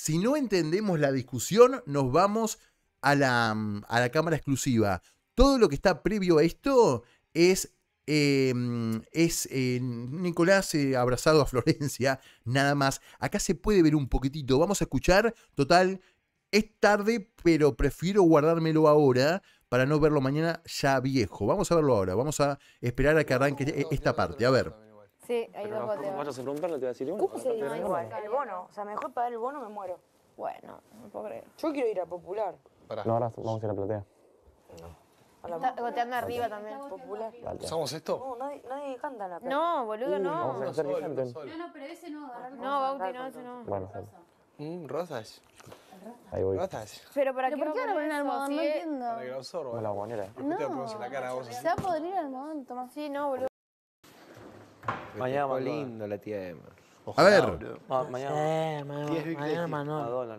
Si no entendemos la discusión, nos vamos a la, mm, a la cámara exclusiva. Todo lo que está previo a esto es, eh, mm, es eh, Nicolás eh, abrazado a Florencia, nada más. Acá se puede ver un poquitito. Vamos a escuchar, total, es tarde, pero prefiero guardármelo ahora para no verlo mañana ya viejo. Vamos a verlo ahora, vamos a esperar a que arranque esta parte. A ver. Sí, hay dos botes. No vayas a preguntarle, te voy a decir uno. ¿Cómo se dice? igual? El bono. O sea, mejor pagar el bono me muero. Bueno, no puedo creer. Yo quiero ir a Popular. No, ahora vamos a ir a platear. platea. No. Está goteando arriba también. Popular. ¿Usamos esto? No, nadie, canta en la plata. No, boludo, no. Vamos a hacer No, no, pero ese no. No, Bauti, no, ese no. Bueno, mm, rosas. Ahí voy. Rosas. Pero para qué ¿Por qué ahora ponen almohadón? No entiendo. Para que lo absorba. la guanera. No. te lo ponemos en la cara a vos. así. Se va a podrir el almohadón, Tomás. Sí, no, boludo. Mañana lindo la tía Emma. a ver. mañana. Eh, mañana, mañana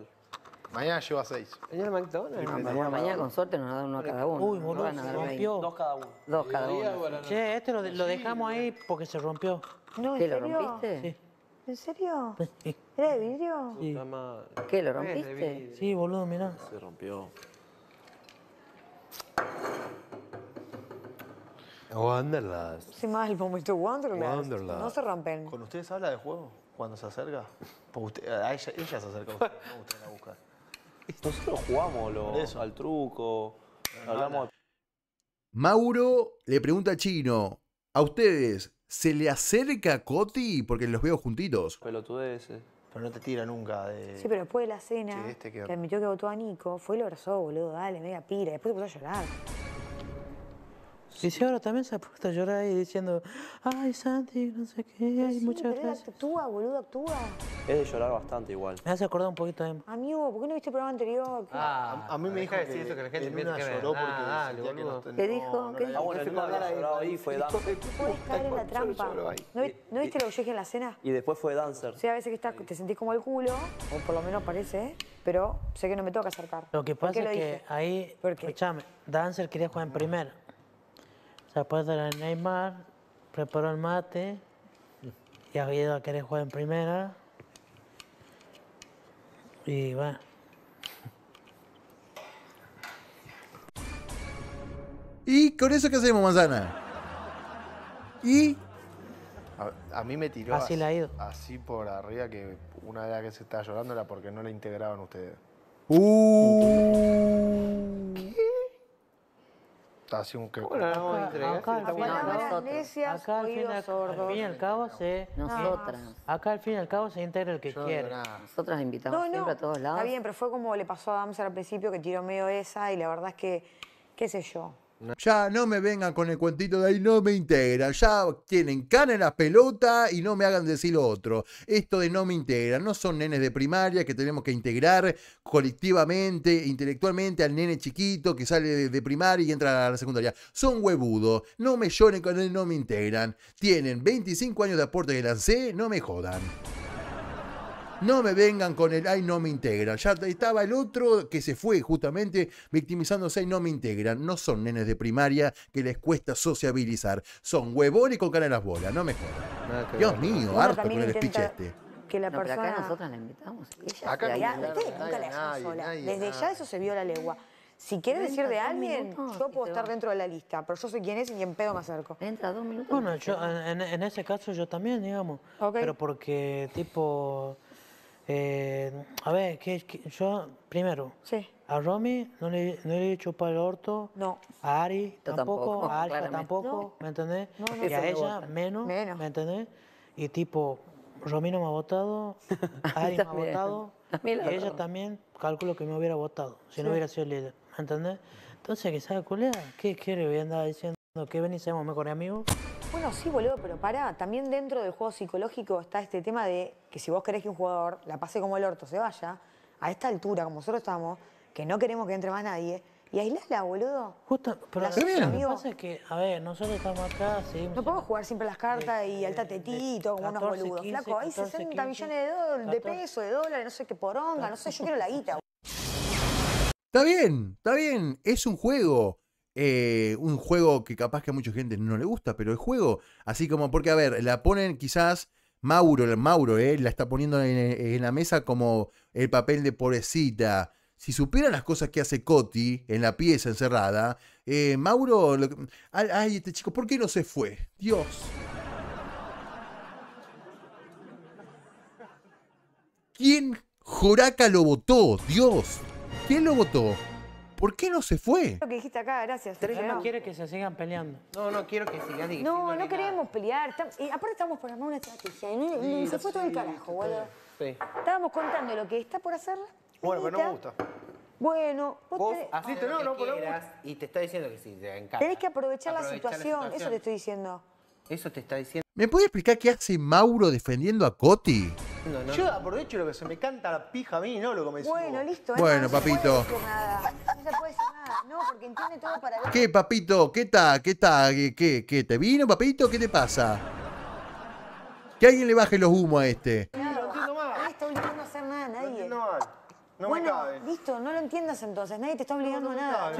Mañana lleva seis. Mañana McDonald's. mañana, con suerte nos dan uno a cada uno. Uy, boludo, Dos cada uno. Dos cada uno. Che, este lo, dejamos ahí porque se rompió. No, ¿Qué, lo rompiste? Sí. ¿En serio? ¿Era de vidrio? ¿Qué, lo rompiste? Sí, boludo, mirá. Se rompió. Wanderlust. Sí, más el momento Wanderlust. No se rompen. ¿Con ustedes habla de juego cuando se acerca? Ah, a ella, se acerca a usted, Nosotros jugamos al truco, hablamos... Mauro le pregunta a Chino, ¿a ustedes se le acerca Coti? Porque los veo juntitos. Pelotudeces. Pero no te tira nunca de... Sí, pero después de la cena, sí, este que admitió que votó a Nico, fue y lo abrazó, boludo, dale, media pira. Después se puso a llorar. Y si ahora también se ha puesto a llorar ahí, diciendo, ay Santi, no sé qué, hay muchas pero gracias. Actúa, boludo, actúa. Es de llorar bastante igual. Me hace acordar un poquito de Amigo, ¿por qué no viste el programa anterior? Ah, a, mí me dijo que, eso, que la gente en que lloró porque que ¿Qué dijo? No, ¿Qué dijo? bueno, llorado ahí fue Dancer. caer en la trampa. ¿No, viste lo que yo en la cena? Y después fue Dancer. Sí, a veces que te sentís como el culo, o por lo menos parece, pero sé que no me toca acercar. Lo que pasa es que ahí, escúchame Dancer quería jugar en primer se apuesta en Neymar, preparó el mate y ha ido a querer jugar en primera. Y va. ¿Y con eso qué hacemos, manzana? ¿Y? A, mí me tiró así, ido. así por arriba que una de las que se estaba llorando era porque no la integraban ustedes. Uh. Así un que. Bueno, no, acá, al final, fin y al cabo se. Nosotras. Acá al fin y al cabo se integra el que quiere. Nosotras invitamos siempre a todos lados. Está bien, pero fue como le pasó a Damser al principio que tiró medio esa y la verdad es que, qué sé yo. Ya no me vengan con el cuentito de ahí, no me integran. Ya tienen cana en la pelota y no me hagan decir lo otro. Esto de no me integran, no son nenes de primaria que tenemos que integrar colectivamente, intelectualmente al nene chiquito que sale de, primaria y entra a la secundaria. Son huevudos, no me lloren con él, no me integran. Tienen 25 años de aporte de lancé, no me jodan. No me vengan con el ay, no me integran. Ya estaba el otro que se fue justamente victimizándose y no me integran. No son nenes de primaria que les cuesta sociabilizar. Son huevones con cara en las bolas, no me jodan. Dios mío, harto con el Que la no, pero acá nosotras la invitamos. sola. Desde ya eso se vio la legua. Si quiere decir de alguien, yo puedo estar dentro de la lista, pero yo sé quién es y en pedo me acerco. Entra dos minutos. Bueno, yo, en, ese caso yo también, digamos. Pero porque, tipo, eh, a ver, que, yo primero, sí. a Romy no le, he dicho para el orto, no. a Ari tampoco, a Alfa tampoco, ¿me entendés? Y a ella menos, ¿me entendés? Y tipo, Romy no me ha votado, Ari me ha votado, y ella también, calculo que me hubiera votado, si no hubiera sido líder, ¿me entendés? Entonces, ¿qué sabe, ¿Qué quiere? Voy a andar diciendo que venís, seamos mejores amigos. Bueno, sí, boludo, pero para. También dentro del juego psicológico está este tema de que si vos querés que un jugador la pase como el orto, se vaya, a esta altura, como nosotros estamos, que no queremos que entre más nadie, y aislala, boludo. Justo, pero la bien. lo que pasa es que, a ver, nosotros estamos acá, seguimos. No podemos jugar siempre las cartas y al tatetito, como unos boludos. Flaco, hay 60 millones de, de pesos, de dólares, no sé qué poronga, no sé, yo quiero la guita. Está bien, está bien, es un juego. Eh, un juego que capaz que a mucha gente no le gusta, pero el juego, así como, porque a ver, la ponen quizás Mauro, el Mauro, eh, la está poniendo en, eh, la mesa como el papel de pobrecita. Si supieran las cosas que hace Coti en la pieza encerrada, eh, Mauro, ay, este chico, ¿por qué no se fue? Dios. ¿Quién Joraca lo votó? Dios. ¿Quién lo votó? ¿Por qué no se fue? Lo que dijiste acá, gracias. Pero no quiere que se sigan peleando. No, no quiero que sigan diciendo. No, no queremos pelear. y aparte estamos armar una estrategia. Y, se fue todo el carajo, boludo. Sí. Estábamos contando lo que está por hacer. Bueno, pero no me gusta. Bueno, vos te... Listo, no, no, lo y te está diciendo que sí, te encanta. tenés que aprovechar la situación. Eso te estoy diciendo. Eso te está diciendo. ¿Me puede explicar qué hace Mauro defendiendo a Coti? no, no. Yo aprovecho lo que se me canta la pija a mí, no lo Bueno, listo. Bueno, papito no se puede decir nada. No, porque entiende todo para ver. ¿Qué, papito? ¿Qué tal? ¿Qué tal? ¿Qué, ¿Qué, qué, te vino, papito? ¿Qué te pasa? Que alguien le baje los humos a este. No bueno, listo, no lo entiendas entonces. Nadie te está obligando a nada.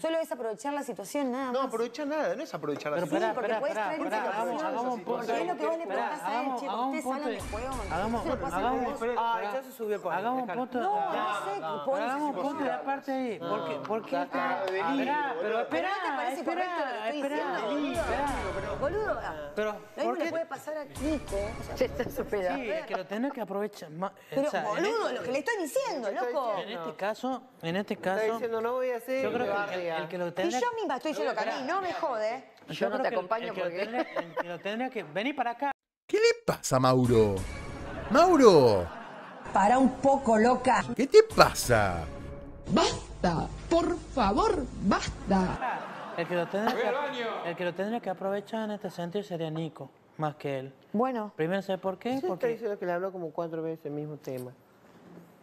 Solo es aprovechar la situación, nada más. No, aprovecha nada, no es aprovechar la situación. Sí, porque pará, puedes traer pará, un Pará, porque es lo que vos le preguntás a él, che, ustedes hablan de juego. Hagamos un subió Hagamos un punto. No, no sé. Hagamos un punto de aparte ah, ahí. Porque está... Pero espera, ¿no te parece correcto lo que estoy diciendo? Boludo, pero lo que le puede pasar a Kiko. Se está superando. Sí, que lo tenés que aprovechar. Pero boludo, lo que le estoy diciendo loco. En este caso, en este caso. Está diciendo, no voy a hacer. Yo creo que el, que lo tendría. yo misma estoy diciendo que a mí no me jode. Yo, yo no te acompaño porque. el que lo tendría que. Vení para acá. ¿Qué le pasa, Mauro? ¡Mauro! Para un poco, loca. ¿Qué te pasa? ¡Basta! ¡Por favor, basta! El que lo tendría que, el que, lo que aprovechar en este sentido sería Nico, más que él. Bueno. Primero, ¿sabes por qué? Porque... Está diciendo que le habló como cuatro veces el mismo tema.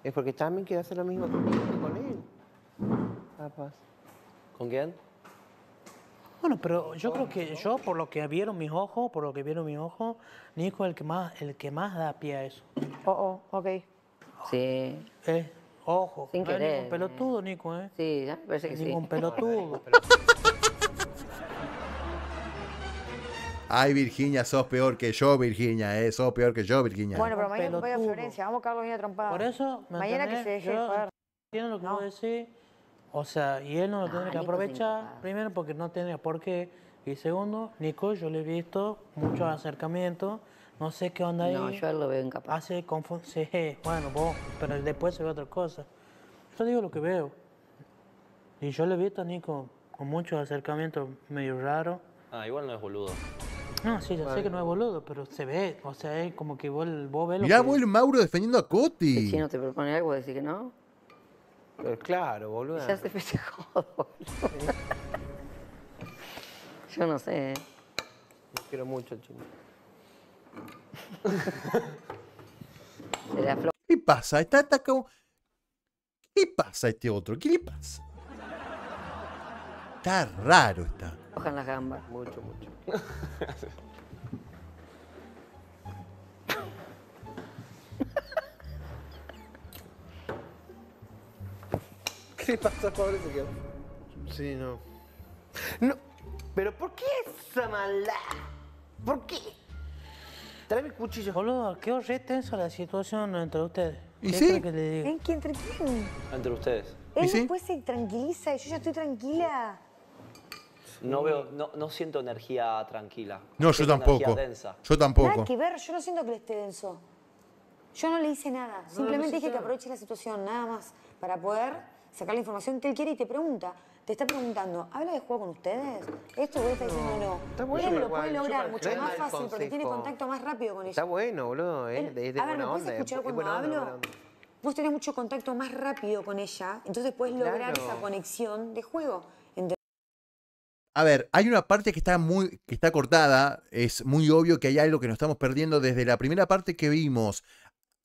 Es porque también quiere hacer lo mismo que con él. Papas. ¿Con quién? Bueno, pero yo creo que yo, por lo que vieron mis ojos, por lo que vieron mis ojos, Nico es el que más, el que más da pie a eso. Oh, oh, ok. Sí. Eh, ojo. Sin querer. Ningún eh. pelotudo, Nico, ¿eh? Sí, ya parece que ningún sí. Ningún pelotudo. Ay, Virginia, sos peor que yo, Virginia, eh, sos peor que yo, Virginia. Bueno, pero mañana voy a Florencia, vamos a Carlos bien trompada. Por eso, ¿me mañana que se deje Tiene lo que no. decir. O sea, y él no lo tiene que aprovechar, primero porque no tiene por qué. Y segundo, Nico, yo le he visto muchos mm. acercamientos. No sé qué onda ahí. No, yo lo veo incapaz. Hace confusión. bueno, vos, pero después se ve otra cosa. Yo digo lo que veo. Y yo le he visto a Nico con muchos acercamientos medio raros. Ah, igual no es boludo. No, sí, yo sé que no es boludo, pero se ve, o sea, es como que vos, vos ves lo Mirá, vos el Mauro defendiendo a Coti. Si no te propone algo, decir que no. Pero eh, claro, boludo. Ya se festejó, boludo. Yo no sé. eh. quiero mucho, chino. ¿Qué pasa? Está, está como... ¿Qué pasa a este otro? ¿Qué le pasa? Está raro, está. Bajan las gambas. Mucho, mucho. ¿Qué pasa, pobre señor? Sí, no. No, pero ¿por qué esa maldad? ¿Por qué? Trae mi cuchillo. Boludo, qué re tensa la situación entre ustedes. ¿Y sí? Que le digo? ¿En qué? ¿Entre quién? Entre ustedes. Él ¿Y después se tranquiliza y yo ya estoy tranquila. No veo, no, no siento energía tranquila. No, yo tampoco. Yo tampoco. Nada que ver, yo no siento que le esté denso. Yo no le hice nada. Simplemente dije que aproveche la situación, nada más, para poder sacar la información que él quiere y te pregunta. Te está preguntando, ¿habla de juego con ustedes? Esto vos está diciendo no. Está bueno, él lo puede lograr mucho más fácil porque tiene contacto más rápido con ella. Está bueno, boludo. eh. de a ver, ¿me puedes escuchar cuando hablo? Vos tenés mucho contacto más rápido con ella, entonces puedes lograr esa conexión de juego. A ver, hay una parte que está muy que está cortada, es muy obvio que hay algo que nos estamos perdiendo desde la primera parte que vimos.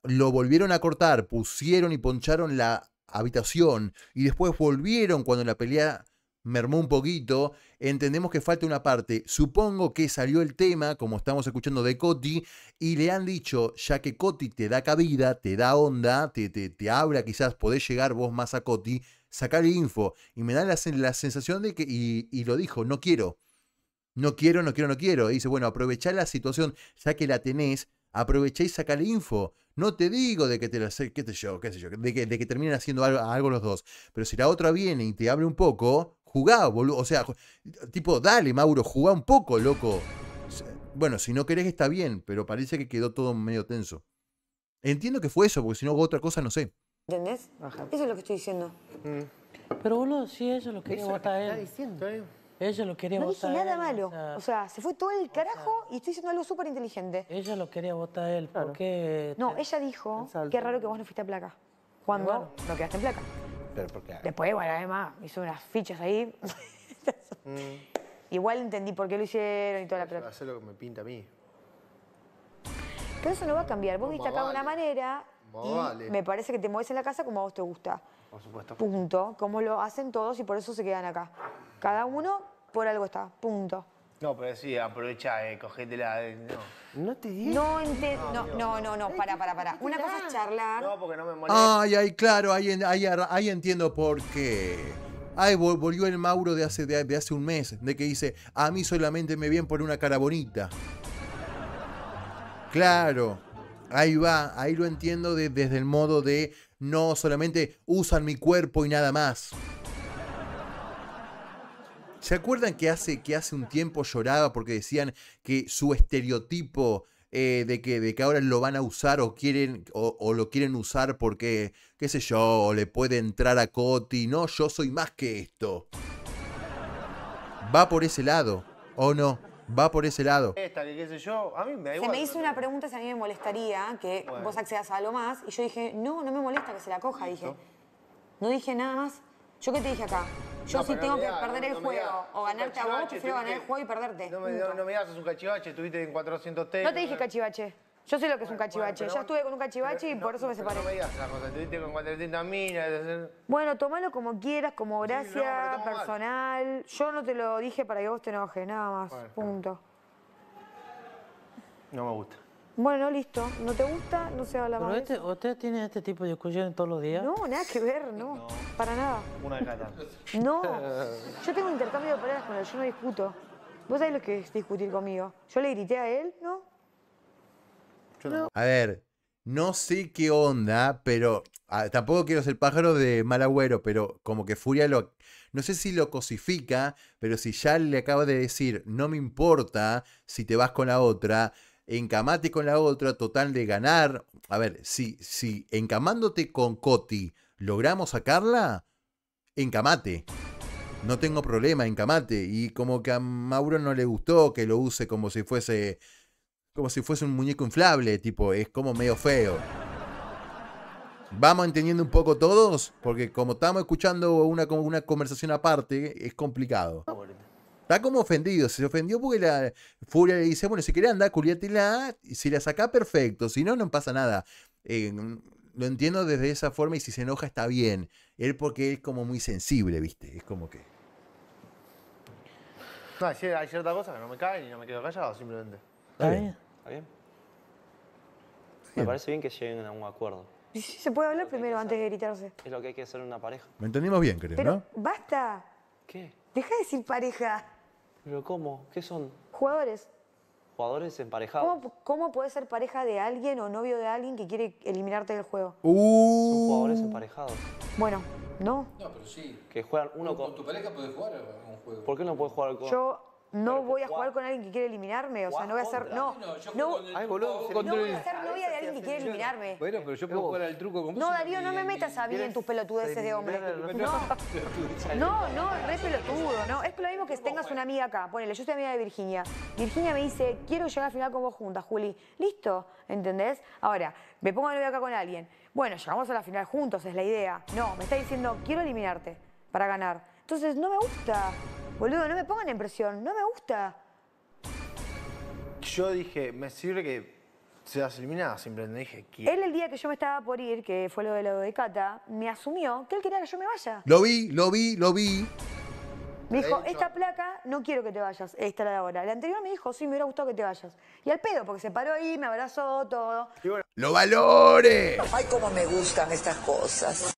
Lo volvieron a cortar, pusieron y poncharon la habitación y después volvieron cuando la pelea mermó un poquito, entendemos que falta una parte. Supongo que salió el tema, como estamos escuchando de Coti, y le han dicho, ya que Coti te da cabida, te da onda, te, te, te habla, quizás podés llegar vos más a Coti, sacar info. Y me da la, sensación de que, y, lo dijo, no quiero. No quiero, no quiero, no quiero. Y dice, bueno, aprovechá la situación, ya que la tenés, aprovechá y sacá info. No te digo de que te lo sé, qué sé yo, qué sé yo, de que, de terminen haciendo algo, los dos. Pero si la otra viene y te abre un poco, jugá, boludo. O sea, tipo, dale, Mauro, jugá un poco, loco. Bueno, si no querés está bien, pero parece que quedó todo medio tenso. Entiendo que fue eso, porque si no, otra cosa no sé. ¿Entendés? Eso es lo que estoy diciendo. Mm. Pero uno sí, eso lo quería eso votar que él. Diciendo. Ella lo quería votar. No dije nada malo. O sea, se fue todo el carajo y estoy diciendo algo súper inteligente. Ella lo quería votar él. ¿Por qué? No, ella dijo, que raro que vos no fuiste a placa. Cuando Lo no quedaste en placa. Pero porque... Después, bueno, además, hizo unas fichas ahí. Mm. Igual entendí por qué lo hicieron y toda la plata. Hacer lo que me pinta a mí eso no va a cambiar. Vos viste acá de una manera me parece que te mueves en la casa como a vos te gusta. Por supuesto. Punto. Como lo hacen todos y por eso se quedan acá. Cada uno por algo está. Punto. No, pero sí, aprovecha, eh, no. te digas. No, no, no, no, no, para, para, para. Una cosa es charlar. No, porque no me molesta. Ay, ay, claro, ahí, entiendo por qué. Ay, volvió el Mauro de hace, de, hace un mes, de que dice, a mí solamente me viene por una cara bonita. Claro, ahí va, ahí lo entiendo desde el modo de no solamente usan mi cuerpo y nada más. ¿Se acuerdan que hace, que hace un tiempo lloraba porque decían que su estereotipo eh, de, que, de que ahora lo van a usar o quieren o, o, lo quieren usar porque, qué sé yo, le puede entrar a Coti? No, yo soy más que esto. Va por ese lado, ¿o no? va por ese lado. Esta, que qué sé yo, a mí me da igual. Se me hizo una pregunta si a mí me molestaría que vos accedas a algo más y yo dije, no, no me molesta que se la coja, dije. No dije nada más. ¿Yo qué te dije acá? Yo si sí tengo que perder el juego o ganarte a vos, prefiero ganar el juego y perderte. No me, digas, es un cachivache, estuviste en 400 T. No te dije cachivache. Yo sé lo que es un cachivache. ya estuve con un cachivache y por eso me separé. No me digas cosas. estuviste con 400 minas. Bueno, tomalo como quieras, como gracia, personal. Yo no te lo dije para que vos te enojes, nada más. punto. No me gusta. Bueno, listo. ¿No te gusta? No se habla más. Este, ¿Ustedes tienen este tipo de discusiones todos los días? No, nada que ver, no. Para nada. Una gata. No. Yo tengo intercambio de palabras con él, yo no discuto. ¿Vos sabés lo que es discutir conmigo? Yo le grité a él, ¿no? A ver, no sé qué onda, pero ah, tampoco quiero ser pájaro de mal agüero, pero como que Furia lo. No sé si lo cosifica, pero si ya le acaba de decir, no me importa si te vas con la otra, encamate con la otra, total de ganar. A ver, si, si encamándote con Coti logramos sacarla, encamate. No tengo problema, encamate. Y como que a Mauro no le gustó que lo use como si fuese como si fuese un muñeco inflable, tipo, es como medio feo. ¿Vamos entendiendo un poco todos? Porque como estamos escuchando una, una conversación aparte, es complicado. Ah, está como ofendido, se ofendió porque la Furia le dice, bueno, si querés andar, y si la saca perfecto, si no, no pasa nada. Eh, lo entiendo desde esa forma y si se enoja está bien. Él porque es como muy sensible, ¿viste? Es como que... No, hay, hay cierta cosa que no me caen y no me quedo callado, simplemente. ¿Está bien? Me parece bien que lleguen a un acuerdo. Sí, se puede hablar primero antes de gritarse. Es lo que hay que hacer en una pareja. Me entendimos bien, creo, ¿no? basta. ¿Qué? Deja de decir pareja. ¿Pero cómo? ¿Qué son? Jugadores. Jugadores emparejados. ¿Cómo, ¿Cómo puede ser pareja de alguien o novio de alguien que quiere eliminarte del juego? Uh. Son jugadores emparejados. Bueno, no. No, pero sí. Que juegan uno con... tu pareja puede jugar a un juego. ¿Por qué no puede jugar con...? Yo no voy a jugar con alguien que quiere eliminarme, o sea, no voy a hacer. No, no, Ay, boludo, no voy a ser novia de alguien que quiere eliminarme. Bueno, pero yo puedo jugar al truco con No, Darío, no me metas a mí en tus pelotudeces de hombre. No, no, no, re pelotudo, no. Es lo mismo que tengas una amiga acá. Ponele, yo soy amiga de Virginia. Virginia me dice, quiero llegar al final con vos juntas, Juli. Listo, ¿entendés? Ahora, me pongo de novia acá con alguien. Bueno, llegamos a la final juntos, es la idea. No, me está diciendo, quiero eliminarte para ganar. Entonces, no me gusta. Boludo, no me pongan en presión, no me gusta. Yo dije, me sirve que seas eliminada, simplemente dije, que... Él el día que yo me estaba por ir, que fue lo de lo de Cata, me asumió que él quería que yo me vaya. Lo vi, lo vi, lo vi. Me dijo, esta placa no quiero que te vayas, esta la de ahora. La anterior me dijo, sí, me hubiera gustado que te vayas. Y al pedo, porque se paró ahí, me abrazó, todo. ¡Lo valore! Ay, cómo me gustan estas cosas.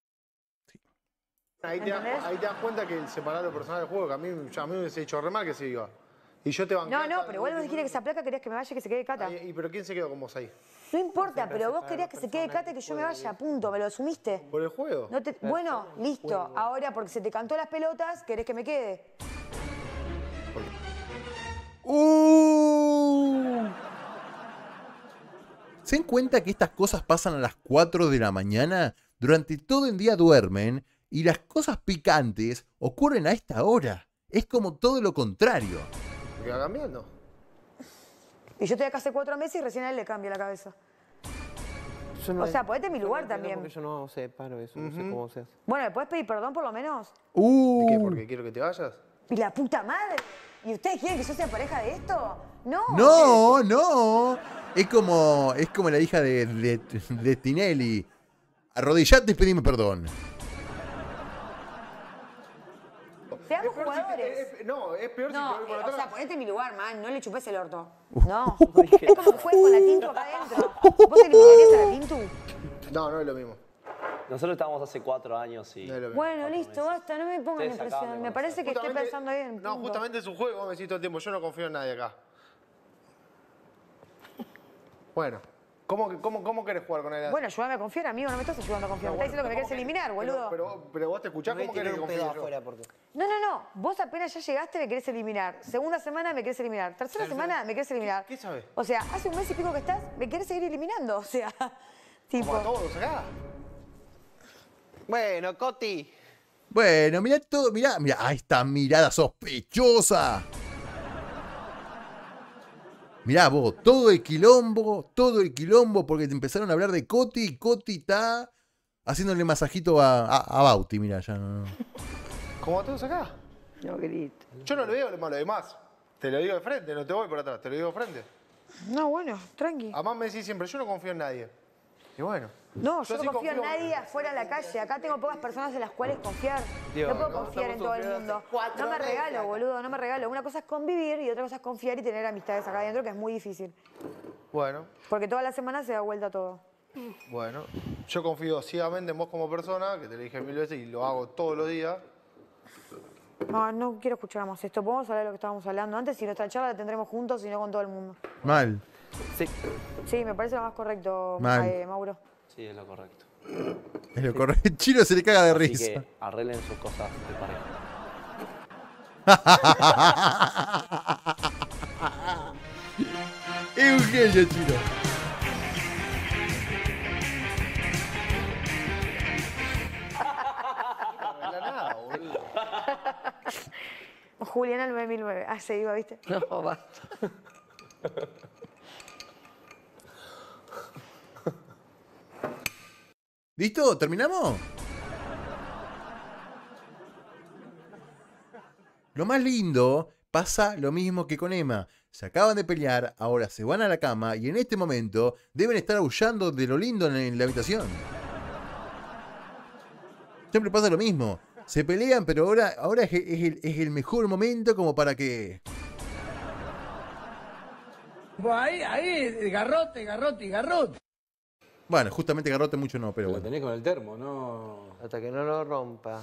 Ahí te, das, cuenta que el separar los personajes del juego, que a mí, ya, me hubiese hecho remar que se iba. Y yo te No, no, pero igual vos dijiste que esa placa querías que me vaya y que se quede Cata. y, ¿Pero quién se quedó con vos ahí? No importa, pero vos querías que se quede Cata y que yo me vaya, punto. Me lo asumiste. ¿Por el juego? bueno, listo. Ahora, porque se te cantó las pelotas, querés que me quede. Uh. ¿Se dan cuenta que estas cosas pasan a las 4 de la mañana? Durante todo el día duermen y las cosas picantes ocurren a esta hora. Es como todo lo contrario. ¿Qué va cambiando? Y yo estoy acá hace cuatro meses y recién a él le cambia la cabeza. o sea, ponete en mi lugar también. yo no sé, paro eso, no sé cómo se Bueno, ¿me puedes pedir perdón por lo menos? Uh. qué? ¿Porque quiero que te vayas? ¡Y la puta madre! ¿Y ustedes quieren que yo sea pareja de esto? ¡No! ¡No, no! Es como, es como la hija de, de, de Tinelli. Arrodillate y pedime perdón. no, es peor no, si te la atrás. O sea, ponete en mi lugar, man. No le chupes el orto. Uh. No. es como un juego con la tintu acá adentro. ¿Vos te a la tintu? No, no es lo mismo. Nosotros estábamos hace cuatro años y. bueno, listo, basta, no me pongan en presión. Me parece que esté estoy pensando bien. No, justamente es un juego, me decís todo el tiempo. Yo no confío en nadie acá. Bueno. ¿Cómo, cómo, cómo querés jugar con él? Bueno, ayúdame a confiar, amigo. No me estás ayudando a confiar. me estás diciendo que me querés eliminar, boludo. Pero, pero, vos te escuchás, no ¿cómo querés confiar? Afuera porque... No, no, no. Vos apenas ya llegaste, me querés eliminar. Segunda semana, me querés eliminar. Tercera semana, me querés eliminar. ¿Qué, sabes? O sea, hace un mes y pico que estás, me querés seguir eliminando. O sea, tipo... todos acá. Bueno, Coti. Bueno, mirá todo, mirá, mirá, ahí está, mirada sospechosa. Mirá vos, todo el quilombo, todo el quilombo, porque te empezaron a hablar de Coti y Coti está haciéndole masajito a, Bauti, mirá, ya no. ¿Cómo todos acá? No querido. Yo no lo veo lo malo Te lo digo de frente, no te voy por atrás, te lo digo de frente. No, bueno, tranqui. Además me decís siempre, yo no confío en nadie. Y bueno. No, yo, no confío, en nadie afuera de la calle. Acá tengo pocas personas en las cuales confiar. no puedo confiar en todo el mundo. No me regalo, boludo, no me regalo. Una cosa es convivir y otra cosa es confiar y tener amistades acá adentro, que es muy difícil. Bueno. Porque toda la semana se da vuelta todo. Bueno, yo confío ciegamente en vos como persona, que te lo dije mil veces y lo hago todos los días. No, no quiero escuchar más esto. Podemos hablar de lo que estábamos hablando antes y nuestra charla la tendremos juntos y no con todo el mundo. Mal. Sí. Sí, me parece lo más correcto, eh, Mauro. Sí, es lo correcto. Es lo correcto. Chino se le caga de risa. Que arreglen sus cosas de pareja. es un genio, Chino. Ah, se iba, ¿viste? No, basta. ¿Listo? ¿Terminamos? Lo más lindo pasa lo mismo que con Emma. Se acaban de pelear, ahora se van a la cama y en este momento deben estar aullando de lo lindo en la habitación. Siempre pasa lo mismo. Se pelean, pero ahora, ahora es, el, mejor momento como para que. Ahí, ahí, garrote, garrote y garrote. Bueno, justamente garrote mucho no, pero bueno. Lo tenés con el termo, no. Hasta que no lo rompa.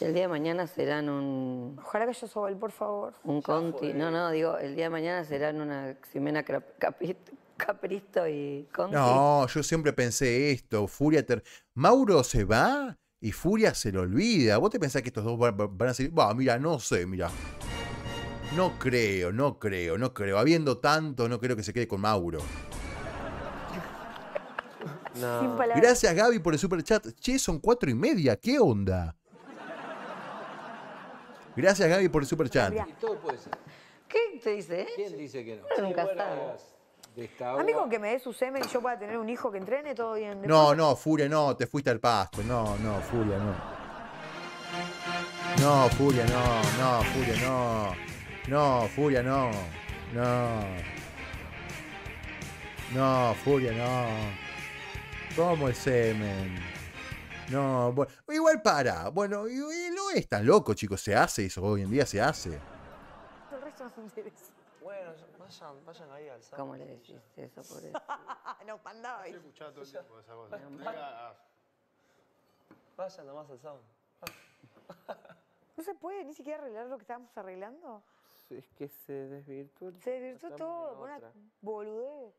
el día de mañana serán un. Ojalá que yo soba por favor. Un Conti. No, no, digo, el día de mañana serán una Ximena Capristo y Conti. No, yo siempre pensé esto. Furia ter... ¿Mauro se va? Y Furia se lo olvida. ¿Vos te pensás que estos dos van, a seguir? Va, mira, no sé, mira. No creo, no creo, no creo. Habiendo tanto, no creo que se quede con Mauro. Gracias, Gaby, por el superchat. Che, son cuatro y media. ¿Qué onda? Gracias, Gaby, por el super chat. ¿Qué te dice? Eh? ¿Quién dice que no? Nunca a Amigo, que me dé su semen y yo pueda tener un hijo que entrene todo bien. No, no, Furia, no, te fuiste al pasto. No, no, Furia, no. No, Furia, no, no, Furia, no. No, Furia, no. No. No, Furia, no. ¿Cómo el semen? No, igual para. Bueno, no es tan loco, chicos, se hace eso, hoy en día se hace. El resto no me bueno, vayan, vayan ahí al sábado. ¿Cómo le decís eso por eso? no, panda Estoy escuchando todo el tiempo esa cosa. vayan nomás al sound. ¿No se puede ni siquiera arreglar lo que estábamos arreglando? Es que se desvirtuó. Se desvirtuó todo, una boludez.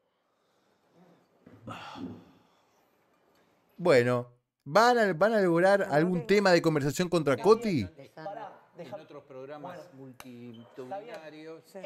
Bueno, ¿van a, van a elaborar algún tema de conversación contra Coti? En otros programas multitudinarios.